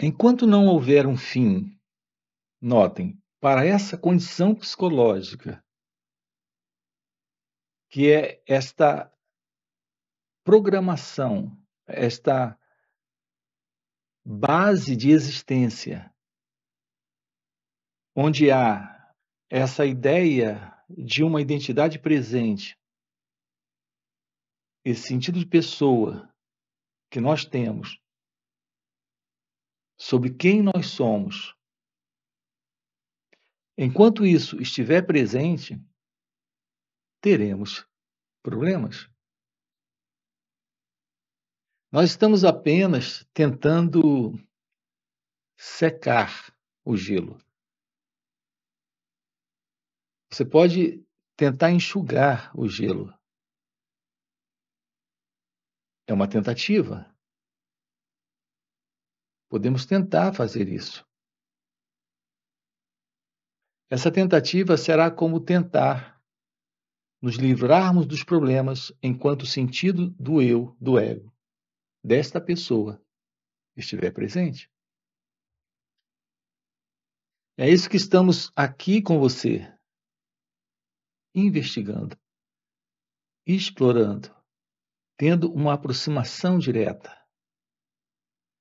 Enquanto não houver um fim, notem, para essa condição psicológica, que é esta programação, esta base de existência, onde há essa ideia de uma identidade presente, esse sentido de pessoa que nós temos, sobre quem nós somos. Enquanto isso estiver presente, teremos problemas. Nós estamos apenas tentando secar o gelo. Você pode tentar enxugar o gelo. É uma tentativa. Podemos tentar fazer isso. Essa tentativa será como tentar nos livrarmos dos problemas enquanto o sentido do eu, do ego, desta pessoa estiver presente. É isso que estamos aqui com você, investigando, explorando, tendo uma aproximação direta.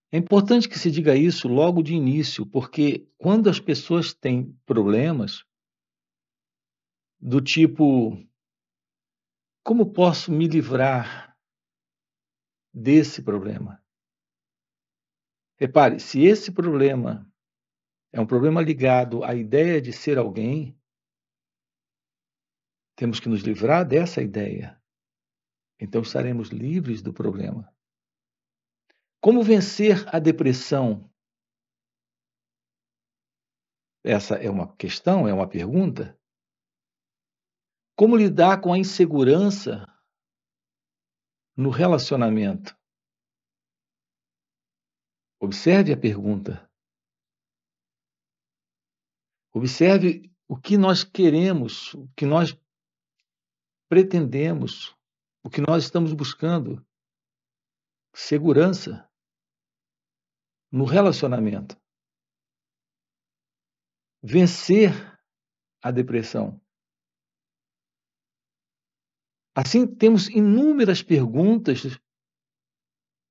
É importante que se diga isso logo de início, porque quando as pessoas têm problemas do tipo: como posso me livrar desse problema? Repare, se esse problema é um problema ligado à ideia de ser alguém, temos que nos livrar dessa ideia. Então estaremos livres do problema. Como vencer a depressão? Essa é uma questão, é uma pergunta. Como lidar com a insegurança no relacionamento? Observe a pergunta. Observe o que nós queremos, o que nós pretendemos, o que nós estamos buscando. Segurança no relacionamento. Vencer a depressão. Assim, temos inúmeras perguntas,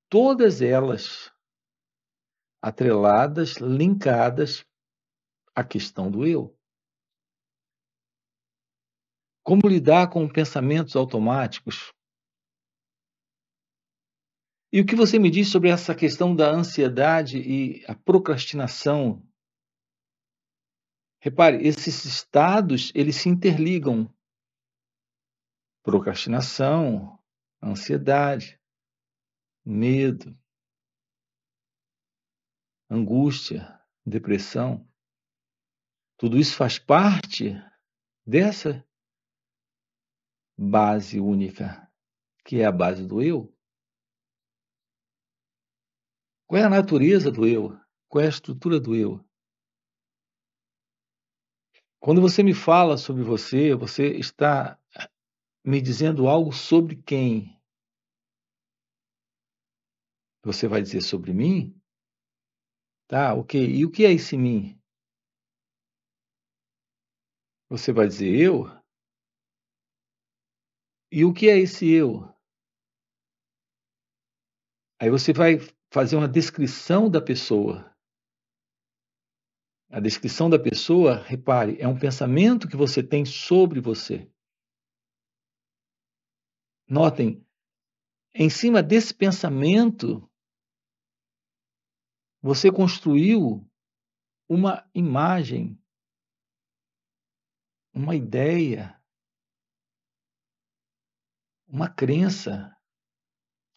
todas elas atreladas, linkadas à questão do eu. Como lidar com pensamentos automáticos? E o que você me diz sobre essa questão da ansiedade e a procrastinação? Repare, esses estados, eles se interligam. Procrastinação, ansiedade, medo, angústia, depressão. Tudo isso faz parte dessa base única, que é a base do eu. Qual é a natureza do eu? Qual é a estrutura do eu? Quando você me fala sobre você, você está ah, me dizendo algo sobre quem? Você vai dizer sobre mim? Tá, ok. E o que é esse mim? Você vai dizer eu? E o que é esse eu? Aí você vai fazer uma descrição da pessoa. A descrição da pessoa, repare, é um pensamento que você tem sobre você. Notem, em cima desse pensamento, você construiu uma imagem, uma ideia, uma crença,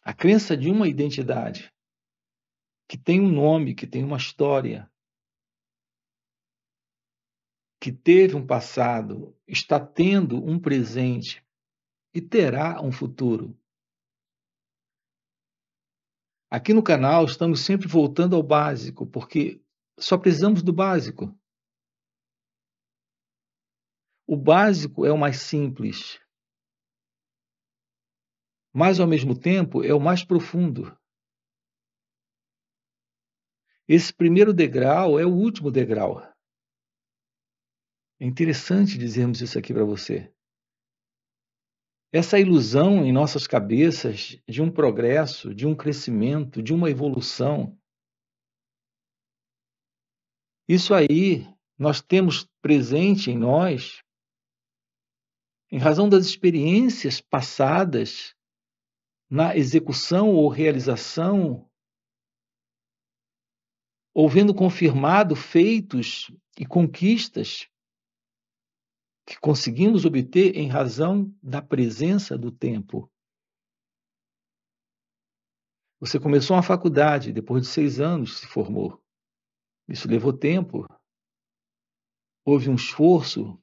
a crença de uma identidade que tem um nome, que tem uma história, que teve um passado, está tendo um presente e terá um futuro. Aqui no canal estamos sempre voltando ao básico, porque só precisamos do básico. O básico é o mais simples, mas ao mesmo tempo é o mais profundo. Esse primeiro degrau é o último degrau. É interessante dizermos isso aqui para você. Essa ilusão em nossas cabeças de um progresso, de um crescimento, de uma evolução. Isso aí nós temos presente em nós em razão das experiências passadas na execução ou realização ou confirmado feitos e conquistas que conseguimos obter em razão da presença do tempo. Você começou uma faculdade, depois de seis anos se formou. Isso levou tempo. Houve um esforço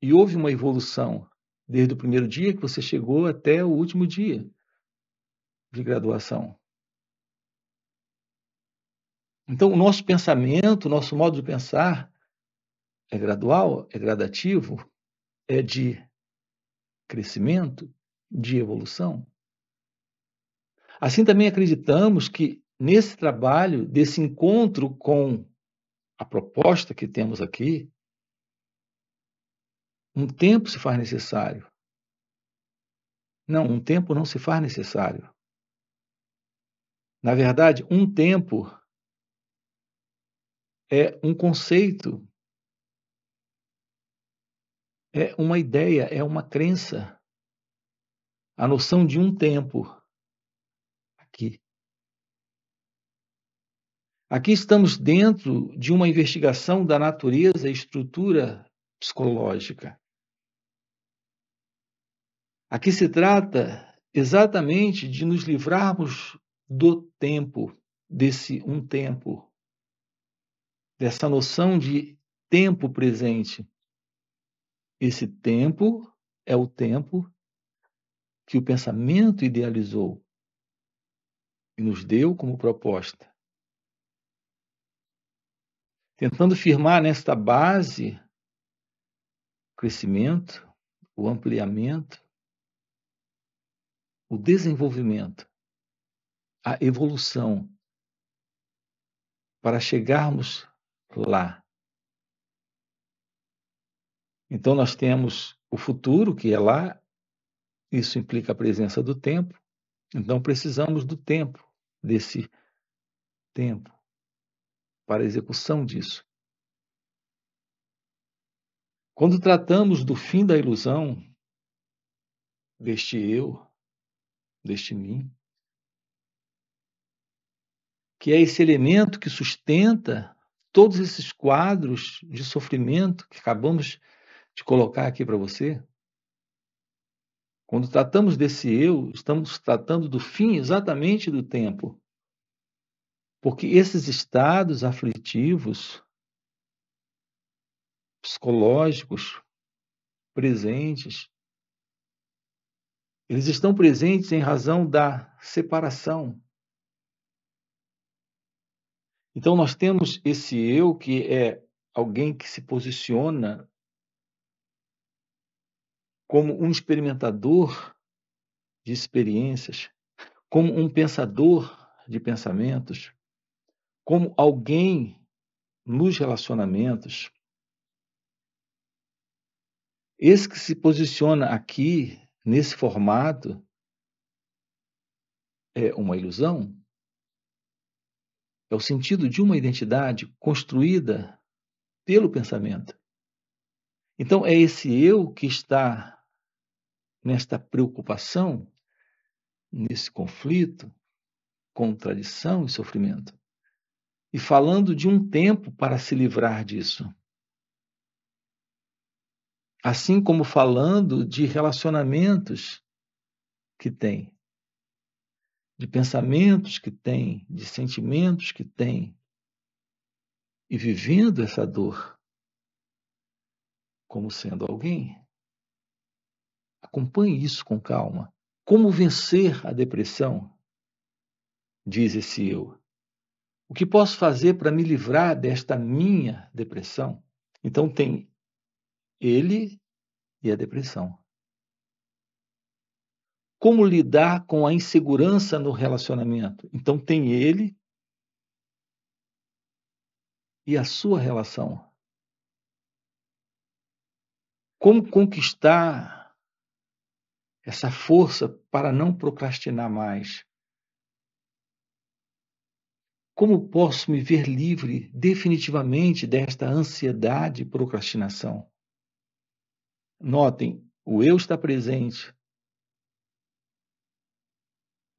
e houve uma evolução desde o primeiro dia que você chegou até o último dia de graduação. Então, o nosso pensamento, o nosso modo de pensar é gradual, é gradativo, é de crescimento, de evolução. Assim também acreditamos que nesse trabalho, desse encontro com a proposta que temos aqui, um tempo se faz necessário. Não, um tempo não se faz necessário. Na verdade, um tempo é um conceito, é uma ideia, é uma crença. A noção de um tempo aqui. Aqui estamos dentro de uma investigação da natureza e estrutura psicológica. Aqui se trata exatamente de nos livrarmos do tempo, desse um tempo, dessa noção de tempo presente. Esse tempo é o tempo que o pensamento idealizou e nos deu como proposta. Tentando firmar nesta base o crescimento, o ampliamento, o desenvolvimento, a evolução, para chegarmos lá. Então nós temos o futuro, que é lá, isso implica a presença do tempo. Então precisamos do tempo, desse tempo, para a execução disso. Quando tratamos do fim da ilusão, deste eu, deste mim, que é esse elemento que sustenta todos esses quadros de sofrimento que acabamos de colocar aqui para você, quando tratamos desse eu, estamos tratando do fim exatamente do tempo. Porque esses estados aflitivos, psicológicos, presentes, eles estão presentes em razão da separação, então, nós temos esse eu que é alguém que se posiciona como um experimentador de experiências, como um pensador de pensamentos, como alguém nos relacionamentos. Esse que se posiciona aqui, nesse formato, é uma ilusão? É o sentido de uma identidade construída pelo pensamento. Então, é esse eu que está nesta preocupação, nesse conflito, contradição e sofrimento. E falando de um tempo para se livrar disso. Assim como falando de relacionamentos que tem de pensamentos que tem, de sentimentos que tem, e vivendo essa dor como sendo alguém. Acompanhe isso com calma. Como vencer a depressão? Diz esse eu. O que posso fazer para me livrar desta minha depressão? Então tem ele e a depressão como lidar com a insegurança no relacionamento. Então tem ele e a sua relação. Como conquistar essa força para não procrastinar mais? Como posso me ver livre definitivamente desta ansiedade e procrastinação? Notem, o eu está presente,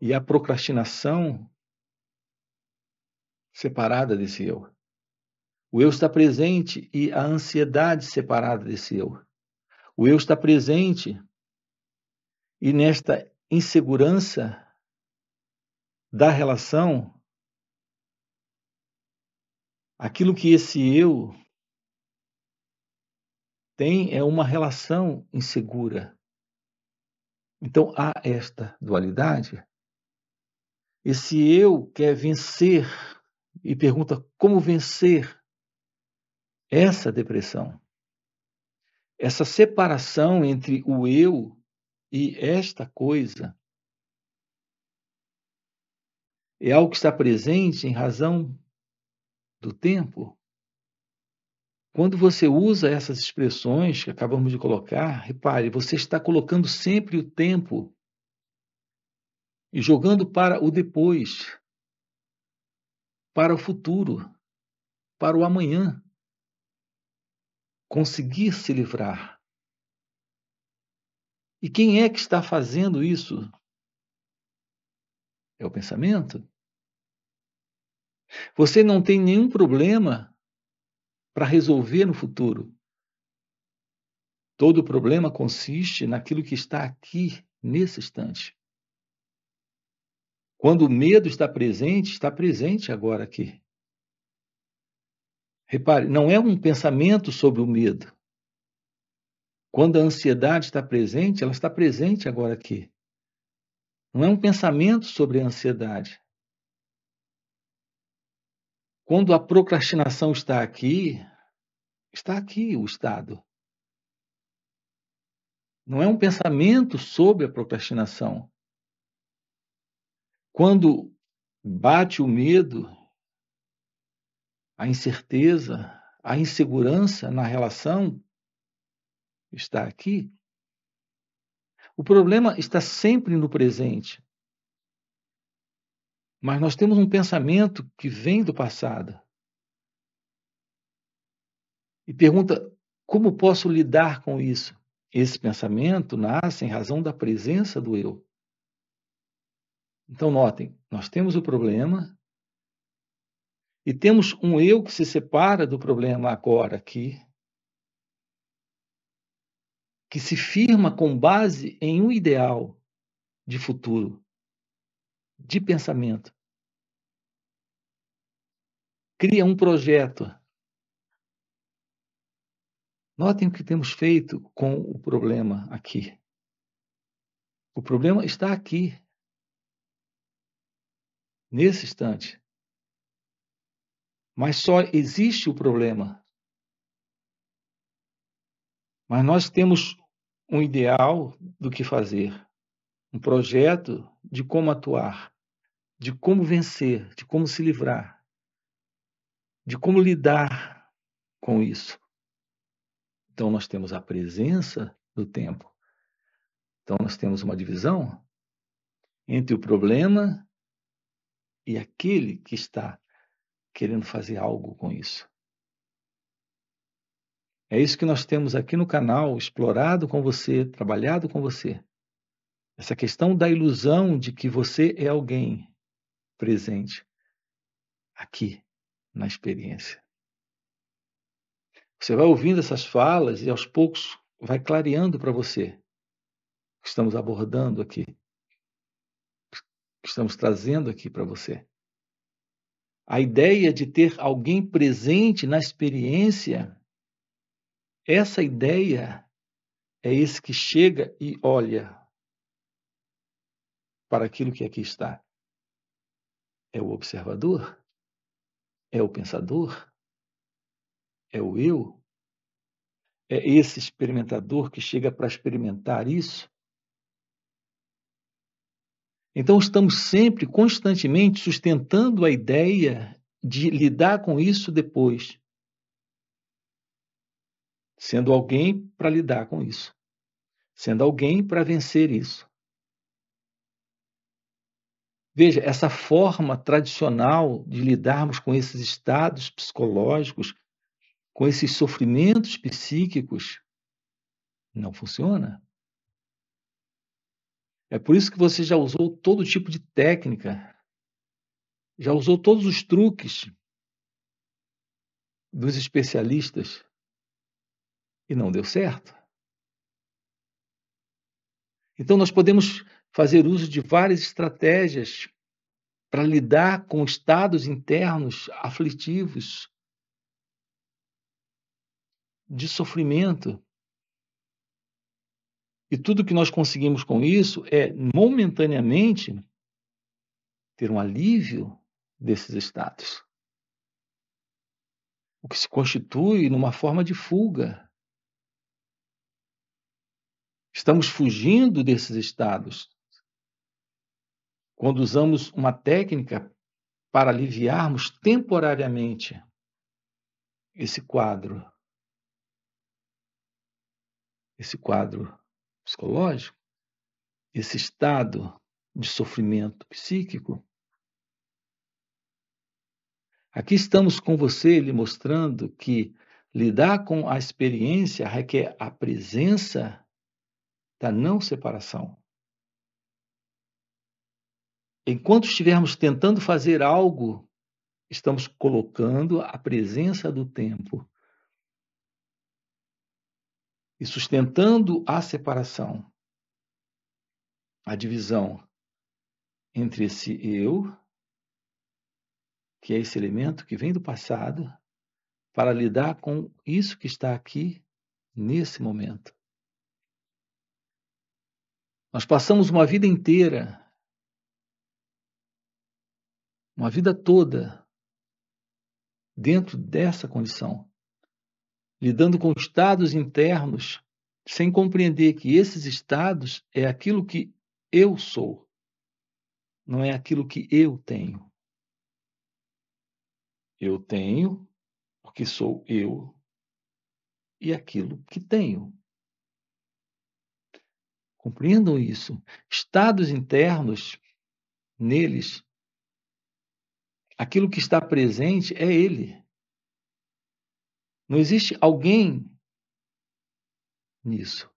e a procrastinação separada desse eu. O eu está presente e a ansiedade separada desse eu. O eu está presente e nesta insegurança da relação, aquilo que esse eu tem é uma relação insegura. Então há esta dualidade esse eu quer vencer e pergunta como vencer essa depressão. Essa separação entre o eu e esta coisa é algo que está presente em razão do tempo. Quando você usa essas expressões que acabamos de colocar, repare, você está colocando sempre o tempo e jogando para o depois, para o futuro, para o amanhã. Conseguir se livrar. E quem é que está fazendo isso? É o pensamento. Você não tem nenhum problema para resolver no futuro. Todo problema consiste naquilo que está aqui, nesse instante. Quando o medo está presente, está presente agora aqui. Repare, não é um pensamento sobre o medo. Quando a ansiedade está presente, ela está presente agora aqui. Não é um pensamento sobre a ansiedade. Quando a procrastinação está aqui, está aqui o estado. Não é um pensamento sobre a procrastinação. Quando bate o medo, a incerteza, a insegurança na relação está aqui. O problema está sempre no presente. Mas nós temos um pensamento que vem do passado e pergunta: como posso lidar com isso? Esse pensamento nasce em razão da presença do eu. Então, notem, nós temos o problema e temos um eu que se separa do problema agora aqui, que se firma com base em um ideal de futuro, de pensamento. Cria um projeto. Notem o que temos feito com o problema aqui. O problema está aqui, nesse instante. Mas só existe o problema. Mas nós temos um ideal do que fazer, um projeto de como atuar, de como vencer, de como se livrar, de como lidar com isso. Então nós temos a presença do tempo. Então nós temos uma divisão entre o problema e aquele que está querendo fazer algo com isso. É isso que nós temos aqui no canal explorado com você, trabalhado com você. Essa questão da ilusão de que você é alguém presente aqui na experiência. Você vai ouvindo essas falas e aos poucos vai clareando para você o que estamos abordando aqui que estamos trazendo aqui para você. A ideia de ter alguém presente na experiência, essa ideia é esse que chega e olha para aquilo que aqui está. É o observador? É o pensador? É o eu? É esse experimentador que chega para experimentar isso? Então, estamos sempre, constantemente, sustentando a ideia de lidar com isso depois. Sendo alguém para lidar com isso. Sendo alguém para vencer isso. Veja, essa forma tradicional de lidarmos com esses estados psicológicos, com esses sofrimentos psíquicos, não funciona. É por isso que você já usou todo tipo de técnica, já usou todos os truques dos especialistas e não deu certo. Então, nós podemos fazer uso de várias estratégias para lidar com estados internos aflitivos, de sofrimento, e tudo que nós conseguimos com isso é, momentaneamente, ter um alívio desses estados. O que se constitui numa forma de fuga. Estamos fugindo desses estados. Quando usamos uma técnica para aliviarmos temporariamente esse quadro. Esse quadro psicológico, esse estado de sofrimento psíquico. Aqui estamos com você lhe mostrando que lidar com a experiência requer a presença da não separação. Enquanto estivermos tentando fazer algo, estamos colocando a presença do tempo e sustentando a separação, a divisão entre esse eu, que é esse elemento que vem do passado, para lidar com isso que está aqui nesse momento. Nós passamos uma vida inteira, uma vida toda, dentro dessa condição lidando com estados internos, sem compreender que esses estados é aquilo que eu sou, não é aquilo que eu tenho. Eu tenho o que sou eu e aquilo que tenho. Compreendam isso. Estados internos, neles, aquilo que está presente é ele. Não existe alguém nisso.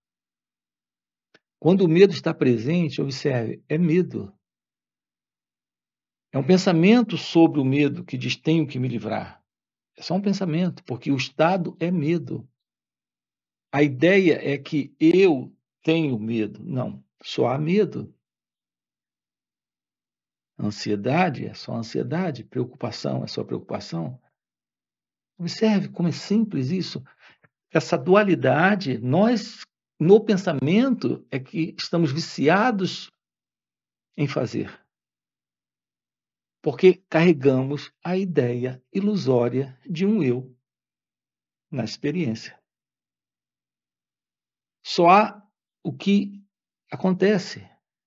Quando o medo está presente, observe, é medo. É um pensamento sobre o medo que diz tenho que me livrar. É só um pensamento, porque o estado é medo. A ideia é que eu tenho medo. Não, só há medo. Ansiedade é só ansiedade, preocupação é só preocupação. Observe como é simples isso. Essa dualidade, nós, no pensamento, é que estamos viciados em fazer. Porque carregamos a ideia ilusória de um eu na experiência. Só há o que acontece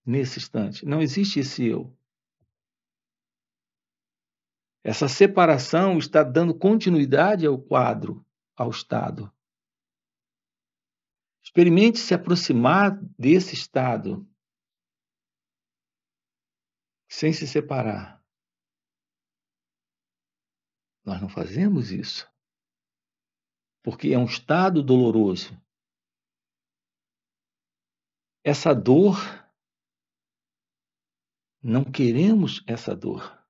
nesse instante. Não existe esse eu. Essa separação está dando continuidade ao quadro, ao estado. Experimente se aproximar desse estado sem se separar. Nós não fazemos isso porque é um estado doloroso. Essa dor, não queremos essa dor.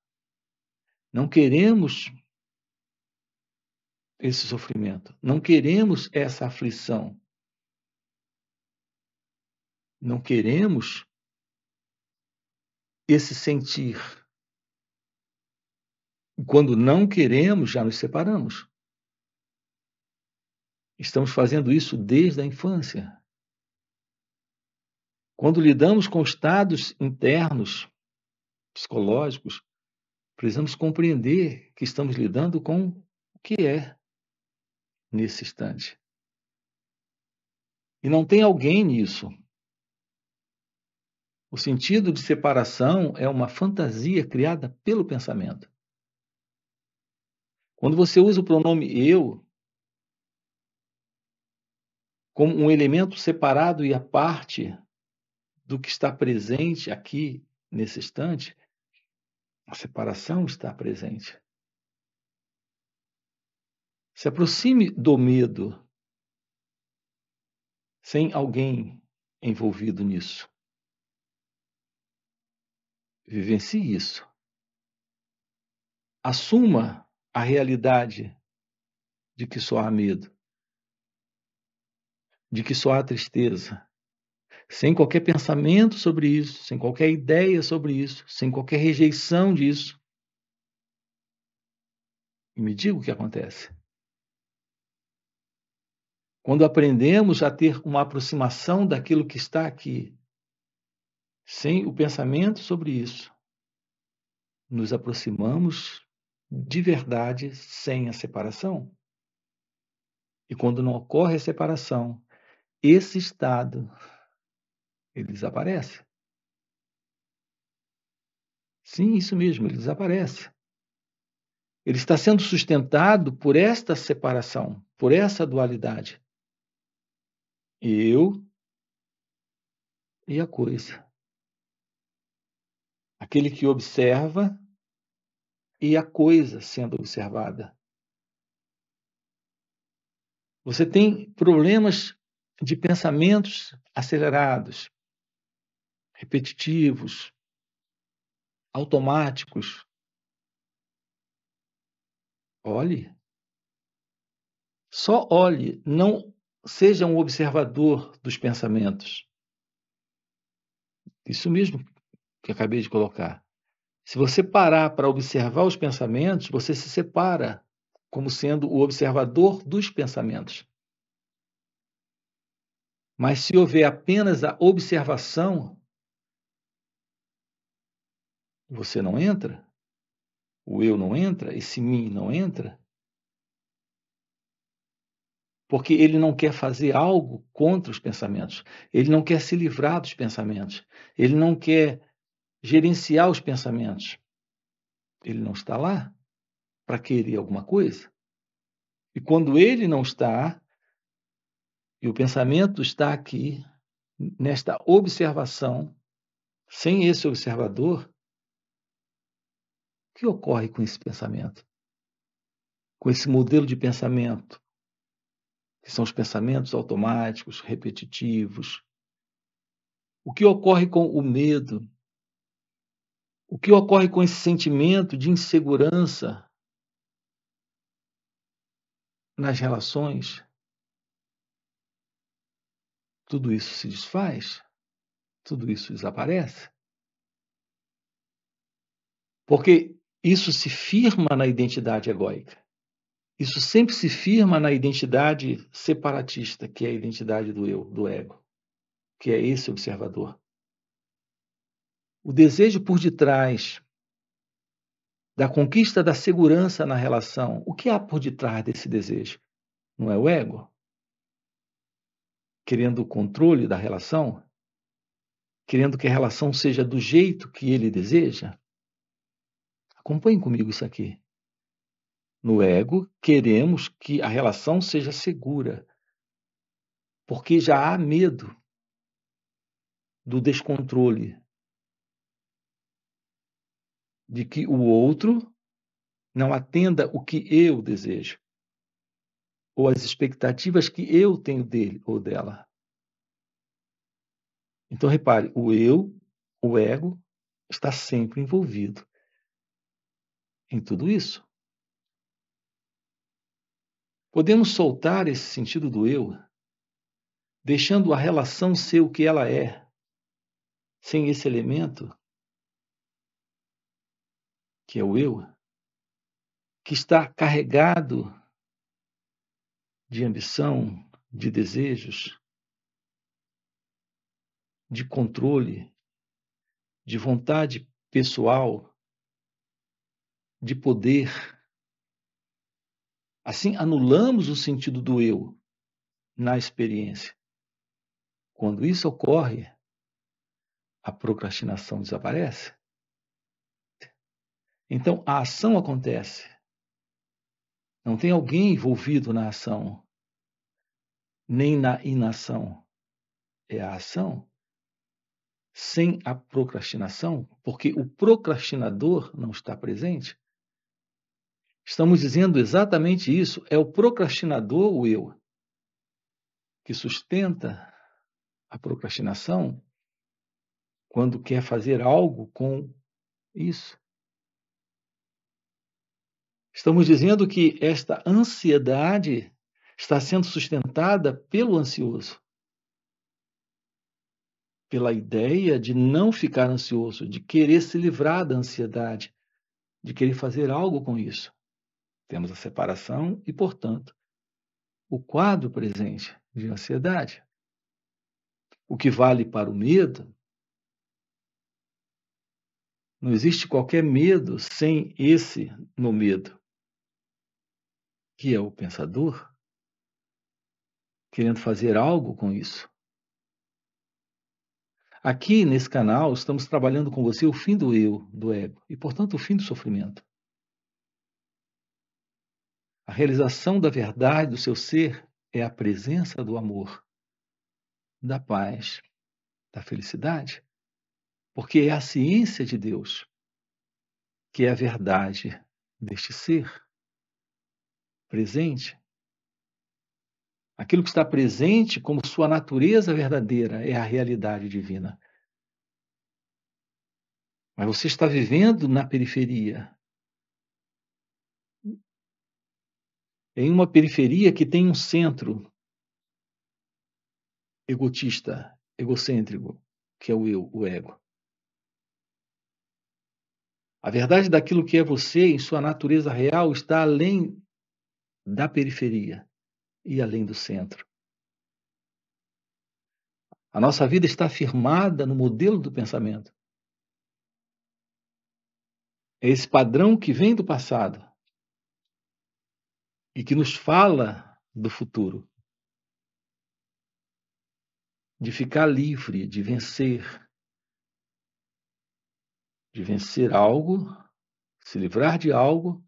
Não queremos esse sofrimento, não queremos essa aflição. Não queremos esse sentir. Quando não queremos, já nos separamos. Estamos fazendo isso desde a infância. Quando lidamos com estados internos, psicológicos, Precisamos compreender que estamos lidando com o que é nesse instante. E não tem alguém nisso. O sentido de separação é uma fantasia criada pelo pensamento. Quando você usa o pronome eu como um elemento separado e à parte do que está presente aqui nesse instante, a separação está presente. Se aproxime do medo sem alguém envolvido nisso. Vivencie isso. Assuma a realidade de que só há medo, de que só há tristeza, sem qualquer pensamento sobre isso, sem qualquer ideia sobre isso, sem qualquer rejeição disso. E me diga o que acontece. Quando aprendemos a ter uma aproximação daquilo que está aqui, sem o pensamento sobre isso, nos aproximamos de verdade sem a separação. E quando não ocorre a separação, esse estado ele desaparece. Sim, isso mesmo, ele desaparece. Ele está sendo sustentado por esta separação, por essa dualidade. Eu e a coisa. Aquele que observa e a coisa sendo observada. Você tem problemas de pensamentos acelerados, repetitivos, automáticos. Olhe. Só olhe, não seja um observador dos pensamentos. Isso mesmo que acabei de colocar. Se você parar para observar os pensamentos, você se separa como sendo o observador dos pensamentos. Mas se houver apenas a observação, você não entra? O eu não entra? Esse mim não entra? Porque ele não quer fazer algo contra os pensamentos. Ele não quer se livrar dos pensamentos. Ele não quer gerenciar os pensamentos. Ele não está lá para querer alguma coisa. E quando ele não está, e o pensamento está aqui, nesta observação, sem esse observador, que ocorre com esse pensamento? Com esse modelo de pensamento, que são os pensamentos automáticos, repetitivos. O que ocorre com o medo? O que ocorre com esse sentimento de insegurança nas relações? Tudo isso se desfaz, tudo isso desaparece. Porque isso se firma na identidade egóica. Isso sempre se firma na identidade separatista, que é a identidade do eu, do ego, que é esse observador. O desejo por detrás da conquista da segurança na relação, o que há por detrás desse desejo? Não é o ego? Querendo o controle da relação? Querendo que a relação seja do jeito que ele deseja? Acompanhe comigo isso aqui. No ego, queremos que a relação seja segura, porque já há medo do descontrole, de que o outro não atenda o que eu desejo, ou as expectativas que eu tenho dele ou dela. Então, repare, o eu, o ego, está sempre envolvido em tudo isso. Podemos soltar esse sentido do eu, deixando a relação ser o que ela é, sem esse elemento, que é o eu, que está carregado de ambição, de desejos, de controle, de vontade pessoal de poder. Assim, anulamos o sentido do eu na experiência. Quando isso ocorre, a procrastinação desaparece. Então, a ação acontece. Não tem alguém envolvido na ação, nem na inação. É a ação sem a procrastinação, porque o procrastinador não está presente, Estamos dizendo exatamente isso. É o procrastinador, o eu, que sustenta a procrastinação quando quer fazer algo com isso. Estamos dizendo que esta ansiedade está sendo sustentada pelo ansioso, pela ideia de não ficar ansioso, de querer se livrar da ansiedade, de querer fazer algo com isso. Temos a separação e, portanto, o quadro presente de ansiedade. O que vale para o medo? Não existe qualquer medo sem esse no medo, que é o pensador querendo fazer algo com isso. Aqui nesse canal estamos trabalhando com você o fim do eu, do ego, e portanto o fim do sofrimento. A realização da verdade do seu ser é a presença do amor, da paz, da felicidade, porque é a ciência de Deus que é a verdade deste ser presente. Aquilo que está presente como sua natureza verdadeira é a realidade divina. Mas você está vivendo na periferia, em uma periferia que tem um centro egotista, egocêntrico, que é o eu, o ego. A verdade daquilo que é você em sua natureza real está além da periferia e além do centro. A nossa vida está firmada no modelo do pensamento. É esse padrão que vem do passado e que nos fala do futuro. De ficar livre, de vencer. De vencer algo, se livrar de algo,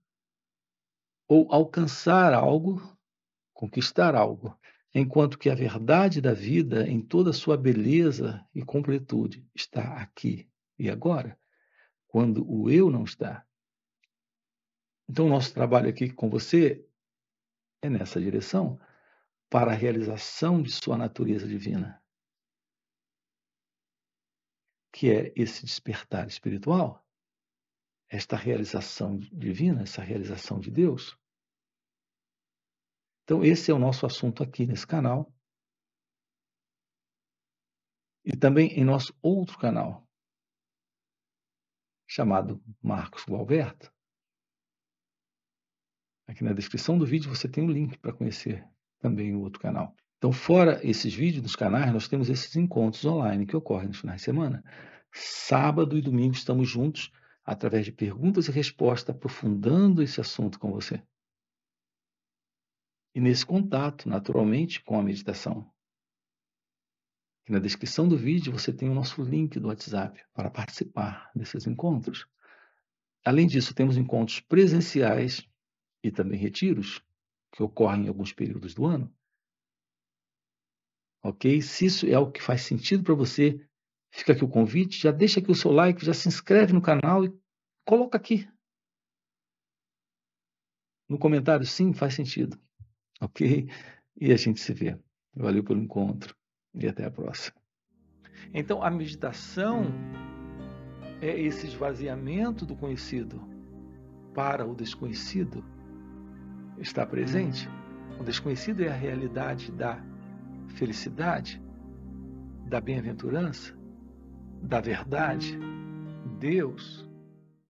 ou alcançar algo, conquistar algo. Enquanto que a verdade da vida, em toda a sua beleza e completude, está aqui e agora, quando o eu não está. Então, o nosso trabalho aqui com você é nessa direção para a realização de sua natureza divina, que é esse despertar espiritual, esta realização divina, essa realização de Deus. Então, esse é o nosso assunto aqui nesse canal. E também em nosso outro canal, chamado Marcos Gualberto, Aqui na descrição do vídeo você tem o um link para conhecer também o outro canal. Então, fora esses vídeos dos canais, nós temos esses encontros online que ocorrem nos finais de semana. Sábado e domingo estamos juntos através de perguntas e respostas, aprofundando esse assunto com você. E nesse contato, naturalmente, com a meditação. aqui na descrição do vídeo você tem o nosso link do WhatsApp para participar desses encontros. Além disso, temos encontros presenciais e também retiros, que ocorrem em alguns períodos do ano. Ok? Se isso é o que faz sentido para você, fica aqui o convite, já deixa aqui o seu like, já se inscreve no canal e coloca aqui. No comentário, sim, faz sentido. Ok? E a gente se vê. Valeu pelo encontro e até a próxima. Então, a meditação é esse esvaziamento do conhecido para o desconhecido está presente? O desconhecido é a realidade da felicidade, da bem-aventurança, da verdade, Deus,